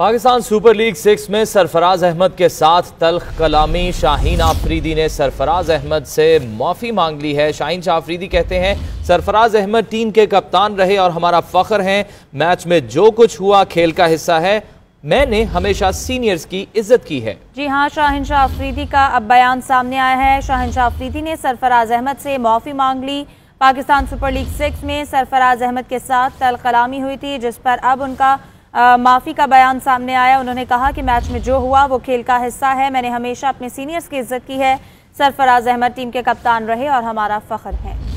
Pakistan super league six में सरफराज अहमद के साथ तलख कलामी शाहीन आफरीदी ने सरफराज अहमद से माफ़ी मांग ली है शाहीन शाह आफरीदी कहते हैं सरफराज अहमद टीम के कप्तान रहे और हमारा फ़ख्र है मैच में जो कुछ हुआ खेल का हिस्सा है मैंने हमेशा सीनियर्स की इज्जत की है जी हाँ शाहिन शाह आफरीदी का अब बयान सामने आया है शाहिन शाह आफरीदी ने सरफराज अहमद से माफ़ी मांग ली पाकिस्तान सुपर लीग सिक्स में सरफराज अहमद के साथ तल कलामी हुई थी जिस पर अब उनका माफी का बयान सामने आया उन्होंने कहा कि मैच में जो हुआ वो खेल का हिस्सा है मैंने हमेशा अपने सीनियर्स की इज्जत की है सरफराज अहमद टीम के कप्तान रहे और हमारा फख्र है